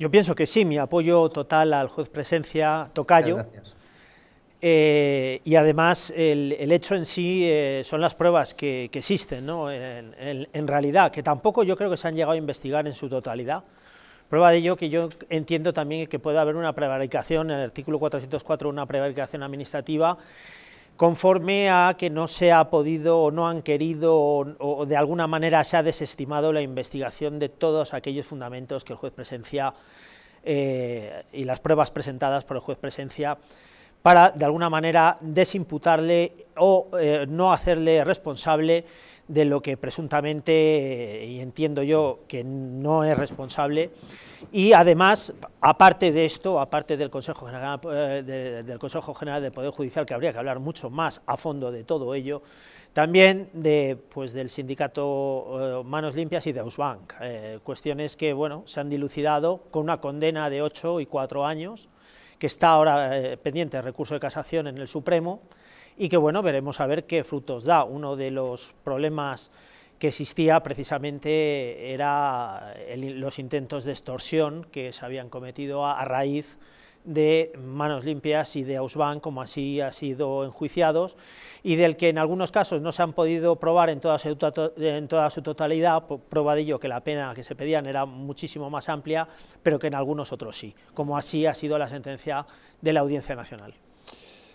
Yo pienso que sí, mi apoyo total al juez presencia Tocayo. Eh, y además el, hecho en sí eh, son las pruebas que, existen, en, en, realidad, que tampoco yo creo que se han llegado a investigar en su totalidad. Prueba de ello que yo entiendo también que puede haber una prevaricación, en el artículo 404 una prevaricación administrativa conforme a que no se ha podido o no han querido o, de alguna manera se ha desestimado la investigación de todos aquellos fundamentos que el juez presencia eh, y las pruebas presentadas por el juez presencia para de alguna manera desimputarle o eh, no hacerle responsable de lo que presuntamente, eh, y entiendo yo que no es responsable, y además, aparte de esto, aparte del Consejo General, eh, de, del Poder Judicial, que habría que hablar mucho más a fondo de todo ello, también de, pues, del sindicato Manos Limpias y de Ausbank, cuestiones que bueno, se han dilucidado con una condena de 8 y 4 años, que está ahora eh, pendiente de recurso de casación en el Supremo y que bueno, veremos a ver qué frutos da. Uno de los problemas que existía precisamente era los intentos de extorsión que se habían cometido a raíz de manos limpias y de Ausban, como así ha sido enjuiciados, y del que en algunos casos no se han podido probar en toda su, totalidad, probadillo que la pena que se pedían era muchísimo más amplia, pero que en algunos otros sí, como así ha sido la sentencia de la Audiencia Nacional.